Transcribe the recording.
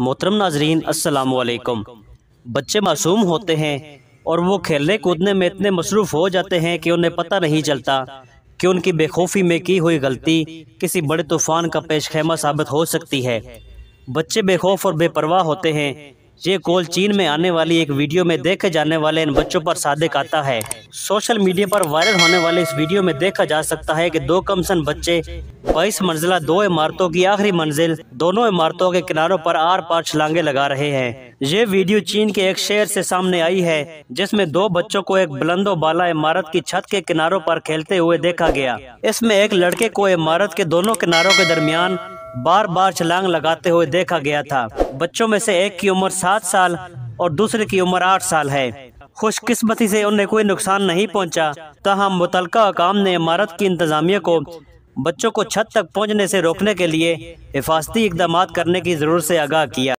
मोहतरम नाजरीन असलकुम बच्चे मासूम होते हैं और वो खेलने कूदने में इतने मसरूफ़ हो जाते हैं कि उन्हें पता नहीं चलता कि उनकी बेखौफी में की हुई गलती किसी बड़े तूफ़ान का पेश खेमा साबित हो सकती है बच्चे बेखौफ और बेपरवाह होते हैं ये कॉल चीन में आने वाली एक वीडियो में देखे जाने वाले इन बच्चों पर सादिक आता है सोशल मीडिया पर वायरल होने वाले इस वीडियो में देखा जा सकता है कि दो कमसन बच्चे बाईस मंजिला दो इमारतों की आखिरी मंजिल दोनों इमारतों के किनारों पर आर पार छलांगे लगा रहे हैं ये वीडियो चीन के एक शहर से सामने आई है जिसमे दो बच्चों को एक बुलंदो बाला इमारत की छत के किनारों पर खेलते हुए देखा गया इसमें एक लड़के को इमारत के दोनों किनारों के दरमियान बार बार छलांग लगाते हुए देखा गया था बच्चों में से एक की उम्र सात साल और दूसरे की उम्र आठ साल है खुशकिस्मती से उन्हें कोई नुकसान नहीं पहुंचा तहम मुतल अकाम ने इमारत की इंतजामिया को बच्चों को छत तक पहुंचने से रोकने के लिए हिफाजती इकदाम करने की ज़रूरत से आगाह किया